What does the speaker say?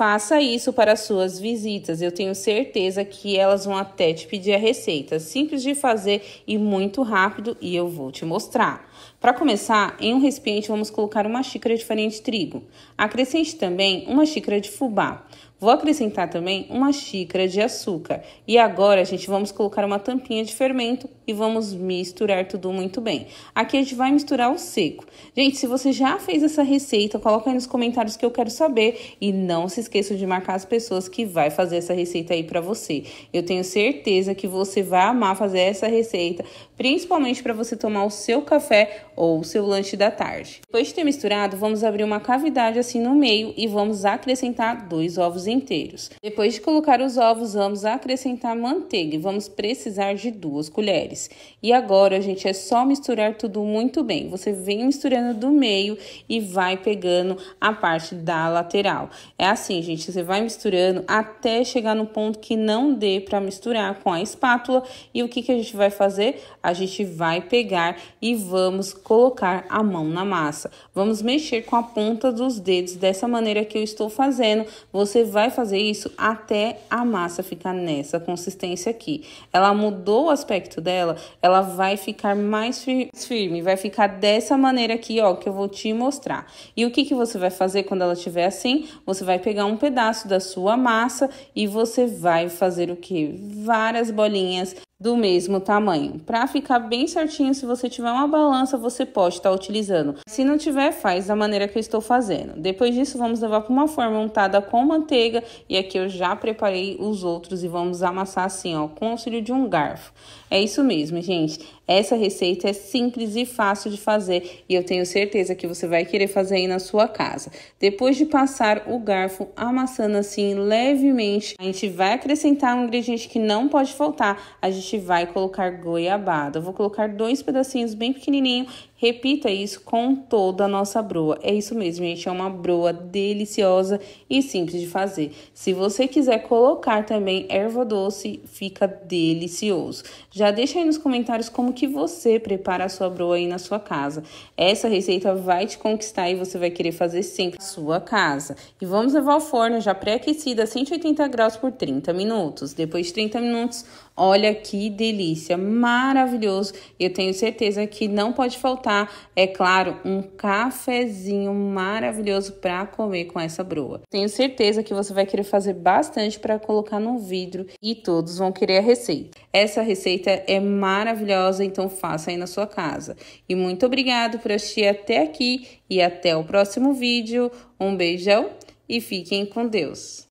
Faça isso para suas visitas, eu tenho certeza que elas vão até te pedir a receita. Simples de fazer e muito rápido, e eu vou te mostrar. Para começar, em um recipiente vamos colocar uma xícara de farinha de trigo. Acrescente também uma xícara de fubá. Vou acrescentar também uma xícara de açúcar. E agora, a gente, vamos colocar uma tampinha de fermento e vamos misturar tudo muito bem. Aqui a gente vai misturar o seco. Gente, se você já fez essa receita, coloca aí nos comentários que eu quero saber. E não se esqueça esqueçam de marcar as pessoas que vai fazer essa receita aí para você. Eu tenho certeza que você vai amar fazer essa receita, principalmente para você tomar o seu café ou o seu lanche da tarde. Depois de ter misturado, vamos abrir uma cavidade assim no meio e vamos acrescentar dois ovos inteiros. Depois de colocar os ovos, vamos acrescentar manteiga e vamos precisar de duas colheres. E agora, a gente, é só misturar tudo muito bem. Você vem misturando do meio e vai pegando a parte da lateral. É assim, gente, você vai misturando até chegar no ponto que não dê para misturar com a espátula. E o que, que a gente vai fazer? A gente vai pegar e vamos colocar a mão na massa. Vamos mexer com a ponta dos dedos dessa maneira que eu estou fazendo. Você vai fazer isso até a massa ficar nessa consistência aqui. Ela mudou o aspecto dela, ela vai ficar mais firme, vai ficar dessa maneira aqui, ó, que eu vou te mostrar. E o que, que você vai fazer quando ela estiver assim? Você vai pegar pegar um pedaço da sua massa e você vai fazer o que? Várias bolinhas do mesmo tamanho. Para ficar bem certinho, se você tiver uma balança, você pode estar tá utilizando. Se não tiver, faz da maneira que eu estou fazendo. Depois disso, vamos levar para uma forma untada com manteiga e aqui eu já preparei os outros e vamos amassar assim, ó, com o auxílio de um garfo. É isso mesmo, gente. Essa receita é simples e fácil de fazer e eu tenho certeza que você vai querer fazer aí na sua casa. Depois de passar o garfo amassando assim levemente, a gente vai acrescentar um ingrediente que não pode faltar. A gente vai colocar goiabada. Eu vou colocar dois pedacinhos bem pequenininho Repita isso com toda a nossa broa. É isso mesmo, gente. É uma broa deliciosa e simples de fazer. Se você quiser colocar também erva doce, fica delicioso. Já deixa aí nos comentários como que que você prepara a sua broa aí na sua casa. Essa receita vai te conquistar e você vai querer fazer sempre na sua casa. E vamos levar ao forno já pré-aquecido a 180 graus por 30 minutos. Depois de 30 minutos, olha que delícia, maravilhoso. Eu tenho certeza que não pode faltar, é claro, um cafezinho maravilhoso para comer com essa broa. Tenho certeza que você vai querer fazer bastante para colocar no vidro e todos vão querer a receita. Essa receita é maravilhosa então faça aí na sua casa. E muito obrigado por assistir até aqui e até o próximo vídeo. Um beijão e fiquem com Deus!